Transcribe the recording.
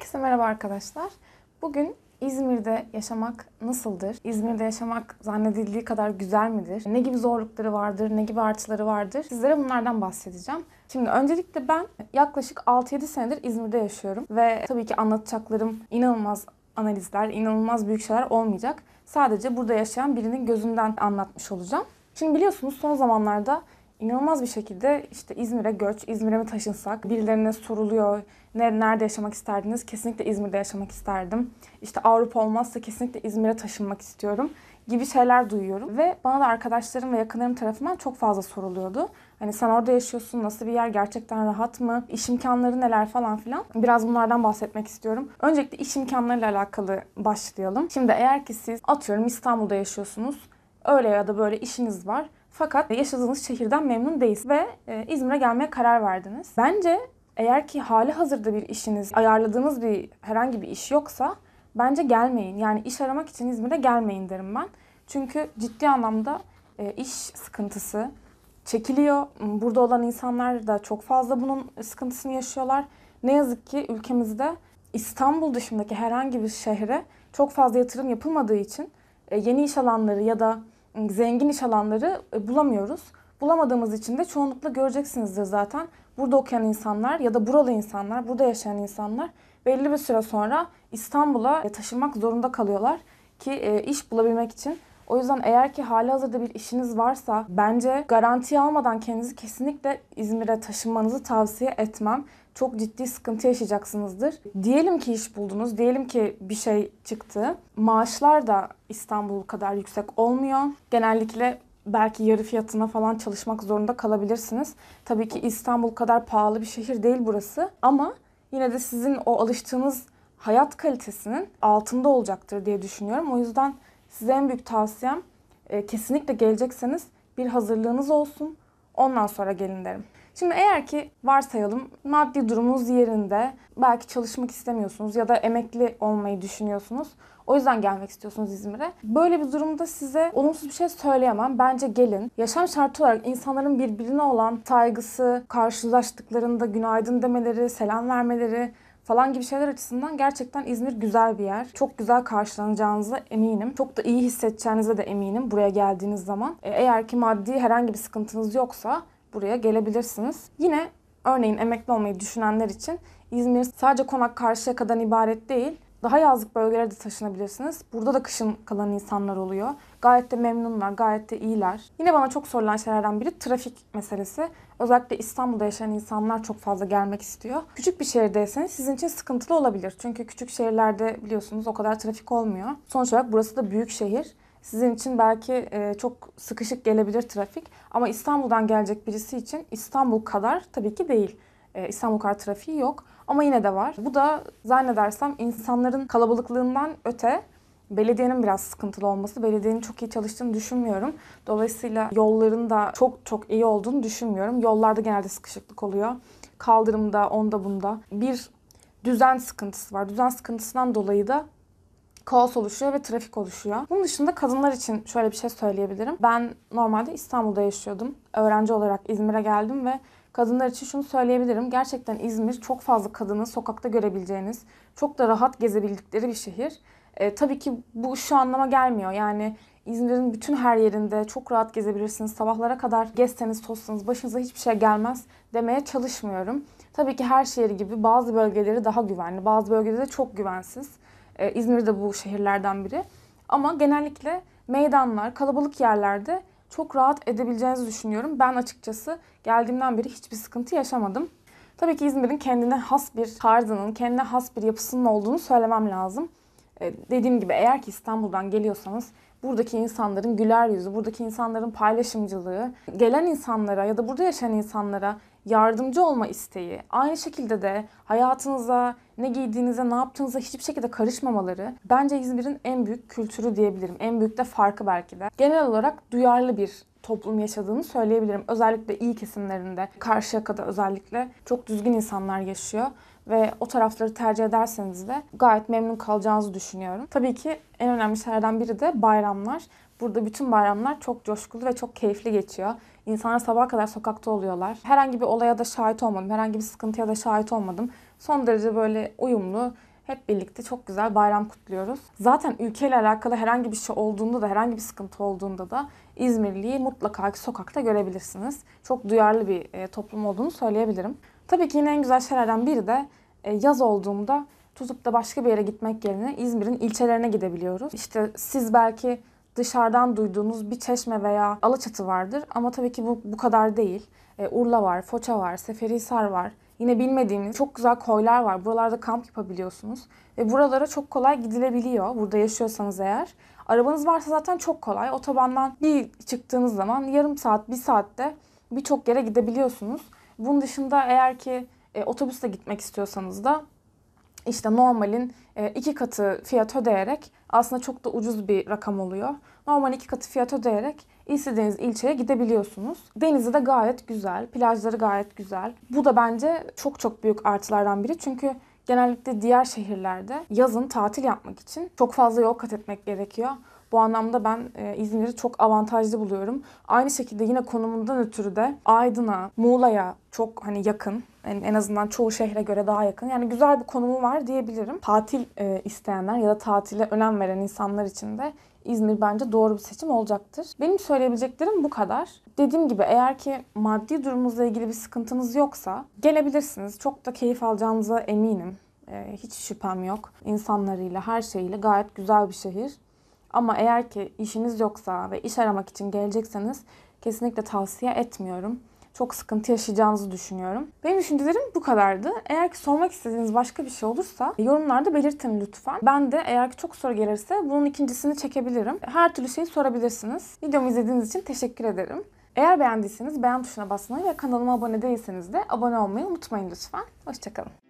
Herkese merhaba arkadaşlar. Bugün İzmir'de yaşamak nasıldır? İzmir'de yaşamak zannedildiği kadar güzel midir? Ne gibi zorlukları vardır? Ne gibi artıları vardır? Sizlere bunlardan bahsedeceğim. Şimdi öncelikle ben yaklaşık 6-7 senedir İzmir'de yaşıyorum ve tabii ki anlatacaklarım inanılmaz analizler, inanılmaz büyük şeyler olmayacak. Sadece burada yaşayan birinin gözünden anlatmış olacağım. Şimdi biliyorsunuz son zamanlarda inanılmaz bir şekilde işte İzmir'e göç, İzmir'e mi taşınsak birilerine soruluyor. ne Nerede yaşamak isterdiniz? Kesinlikle İzmir'de yaşamak isterdim. İşte Avrupa olmazsa kesinlikle İzmir'e taşınmak istiyorum gibi şeyler duyuyorum. Ve bana da arkadaşlarım ve yakınlarım tarafından çok fazla soruluyordu. Hani sen orada yaşıyorsun, nasıl bir yer, gerçekten rahat mı, iş imkanları neler falan filan. Biraz bunlardan bahsetmek istiyorum. Öncelikle iş imkanlarıyla alakalı başlayalım. Şimdi eğer ki siz atıyorum İstanbul'da yaşıyorsunuz. Öyle ya da böyle işiniz var fakat yaşadığınız şehirden memnun değilsiniz ve e, İzmir'e gelmeye karar verdiniz. Bence eğer ki hali hazırda bir işiniz, ayarladığınız bir herhangi bir iş yoksa bence gelmeyin. Yani iş aramak için İzmir'e gelmeyin derim ben. Çünkü ciddi anlamda e, iş sıkıntısı çekiliyor. Burada olan insanlar da çok fazla bunun sıkıntısını yaşıyorlar. Ne yazık ki ülkemizde İstanbul dışındaki herhangi bir şehre çok fazla yatırım yapılmadığı için e, yeni iş alanları ya da zengin iş alanları e, bulamıyoruz. Bulamadığımız için de çoğunlukla göreceksinizdir zaten. Burada okuyan insanlar ya da buralı insanlar, burada yaşayan insanlar belli bir süre sonra İstanbul'a e, taşınmak zorunda kalıyorlar ki e, iş bulabilmek için. O yüzden eğer ki hali hazırda bir işiniz varsa bence garanti almadan kendinizi kesinlikle İzmir'e taşınmanızı tavsiye etmem çok ciddi sıkıntı yaşayacaksınızdır. Diyelim ki iş buldunuz, diyelim ki bir şey çıktı. Maaşlar da İstanbul kadar yüksek olmuyor. Genellikle belki yarı fiyatına falan çalışmak zorunda kalabilirsiniz. Tabii ki İstanbul kadar pahalı bir şehir değil burası ama yine de sizin o alıştığınız hayat kalitesinin altında olacaktır diye düşünüyorum. O yüzden size en büyük tavsiyem e, kesinlikle gelecekseniz bir hazırlığınız olsun. Ondan sonra gelin derim. Şimdi eğer ki varsayalım maddi durumunuz yerinde, belki çalışmak istemiyorsunuz ya da emekli olmayı düşünüyorsunuz. O yüzden gelmek istiyorsunuz İzmir'e. Böyle bir durumda size olumsuz bir şey söyleyemem. Bence gelin. Yaşam şartı olarak insanların birbirine olan saygısı, karşılaştıklarında günaydın demeleri, selam vermeleri, falan gibi şeyler açısından gerçekten İzmir güzel bir yer. Çok güzel karşılanacağınıza eminim. Çok da iyi hissedeceğinize de eminim buraya geldiğiniz zaman. E, eğer ki maddi herhangi bir sıkıntınız yoksa buraya gelebilirsiniz. Yine örneğin emekli olmayı düşünenler için İzmir sadece konak karşıya kadar ibaret değil, daha yazlık bölgelere de taşınabilirsiniz. Burada da kışın kalan insanlar oluyor. Gayet de memnunlar, gayet de iyiler. Yine bana çok sorulan şeylerden biri trafik meselesi. Özellikle İstanbul'da yaşayan insanlar çok fazla gelmek istiyor. Küçük bir şehirdeyseniz sizin için sıkıntılı olabilir. Çünkü küçük şehirlerde biliyorsunuz o kadar trafik olmuyor. Sonuç olarak burası da büyük şehir sizin için belki e, çok sıkışık gelebilir trafik ama İstanbul'dan gelecek birisi için İstanbul kadar tabii ki değil. E, İstanbul kadar trafiği yok ama yine de var. Bu da zannedersem insanların kalabalıklığından öte belediyenin biraz sıkıntılı olması. Belediyenin çok iyi çalıştığını düşünmüyorum. Dolayısıyla yolların da çok çok iyi olduğunu düşünmüyorum. Yollarda genelde sıkışıklık oluyor. Kaldırımda, onda bunda. Bir düzen sıkıntısı var. Düzen sıkıntısından dolayı da kaos oluşuyor ve trafik oluşuyor. Bunun dışında kadınlar için şöyle bir şey söyleyebilirim. Ben normalde İstanbul'da yaşıyordum. Öğrenci olarak İzmir'e geldim ve kadınlar için şunu söyleyebilirim. Gerçekten İzmir çok fazla kadının sokakta görebileceğiniz, çok da rahat gezebildikleri bir şehir. E, tabii ki bu şu anlama gelmiyor. Yani İzmir'in bütün her yerinde çok rahat gezebilirsiniz. Sabahlara kadar gezseniz, tozsanız başınıza hiçbir şey gelmez demeye çalışmıyorum. Tabii ki her şehir gibi bazı bölgeleri daha güvenli, bazı bölgeleri de çok güvensiz. E, İzmir de bu şehirlerden biri. Ama genellikle meydanlar, kalabalık yerlerde çok rahat edebileceğinizi düşünüyorum. Ben açıkçası geldiğimden beri hiçbir sıkıntı yaşamadım. Tabii ki İzmir'in kendine has bir tarzının, kendine has bir yapısının olduğunu söylemem lazım. E, dediğim gibi eğer ki İstanbul'dan geliyorsanız buradaki insanların güler yüzü, buradaki insanların paylaşımcılığı, gelen insanlara ya da burada yaşayan insanlara yardımcı olma isteği, aynı şekilde de hayatınıza ne giydiğinize, ne yaptığınıza hiçbir şekilde karışmamaları bence İzmir'in en büyük kültürü diyebilirim. En büyük de farkı belki de. Genel olarak duyarlı bir toplum yaşadığını söyleyebilirim. Özellikle iyi kesimlerinde, karşı yakada özellikle çok düzgün insanlar yaşıyor ve o tarafları tercih ederseniz de gayet memnun kalacağınızı düşünüyorum. Tabii ki en önemli şeylerden biri de bayramlar. Burada bütün bayramlar çok coşkulu ve çok keyifli geçiyor. İnsanlar sabah kadar sokakta oluyorlar. Herhangi bir olaya da şahit olmadım, herhangi bir sıkıntıya da şahit olmadım. Son derece böyle uyumlu, hep birlikte çok güzel bayram kutluyoruz. Zaten ülkeyle alakalı herhangi bir şey olduğunda da herhangi bir sıkıntı olduğunda da İzmirliyi mutlaka ki sokakta görebilirsiniz. Çok duyarlı bir e, toplum olduğunu söyleyebilirim. Tabii ki yine en güzel şeylerden biri de e, yaz olduğunda tutup da başka bir yere gitmek yerine İzmir'in ilçelerine gidebiliyoruz. İşte siz belki dışarıdan duyduğunuz bir çeşme veya alaçatı vardır ama tabii ki bu bu kadar değil. E, Urla var, Foça var, Seferihisar var. Yine bilmediğimiz çok güzel koylar var. Buralarda kamp yapabiliyorsunuz. Ve buralara çok kolay gidilebiliyor. Burada yaşıyorsanız eğer. Arabanız varsa zaten çok kolay. Otobandan bir çıktığınız zaman yarım saat, bir saatte birçok yere gidebiliyorsunuz. Bunun dışında eğer ki e, otobüsle gitmek istiyorsanız da işte normalin e, iki katı fiyat ödeyerek aslında çok da ucuz bir rakam oluyor. Normal iki katı fiyat ödeyerek istediğiniz ilçeye gidebiliyorsunuz. Denizi de gayet güzel, plajları gayet güzel. Bu da bence çok çok büyük artılardan biri. Çünkü genellikle diğer şehirlerde yazın tatil yapmak için çok fazla yol kat etmek gerekiyor. Bu anlamda ben e, İzmir'i çok avantajlı buluyorum. Aynı şekilde yine konumundan ötürü de Aydın'a, Muğla'ya çok hani yakın. Yani en azından çoğu şehre göre daha yakın. Yani güzel bir konumu var diyebilirim. Tatil e, isteyenler ya da tatile önem veren insanlar için de İzmir bence doğru bir seçim olacaktır. Benim söyleyebileceklerim bu kadar. Dediğim gibi eğer ki maddi durumunuzla ilgili bir sıkıntınız yoksa gelebilirsiniz. Çok da keyif alacağınıza eminim. E, hiç şüphem yok. İnsanlarıyla, her şeyiyle gayet güzel bir şehir. Ama eğer ki işiniz yoksa ve iş aramak için gelecekseniz kesinlikle tavsiye etmiyorum. Çok sıkıntı yaşayacağınızı düşünüyorum. Benim düşüncelerim bu kadardı. Eğer ki sormak istediğiniz başka bir şey olursa yorumlarda belirtin lütfen. Ben de eğer ki çok soru gelirse bunun ikincisini çekebilirim. Her türlü şeyi sorabilirsiniz. Videomu izlediğiniz için teşekkür ederim. Eğer beğendiyseniz beğen tuşuna basmayı ve kanalıma abone değilseniz de abone olmayı unutmayın lütfen. Hoşçakalın.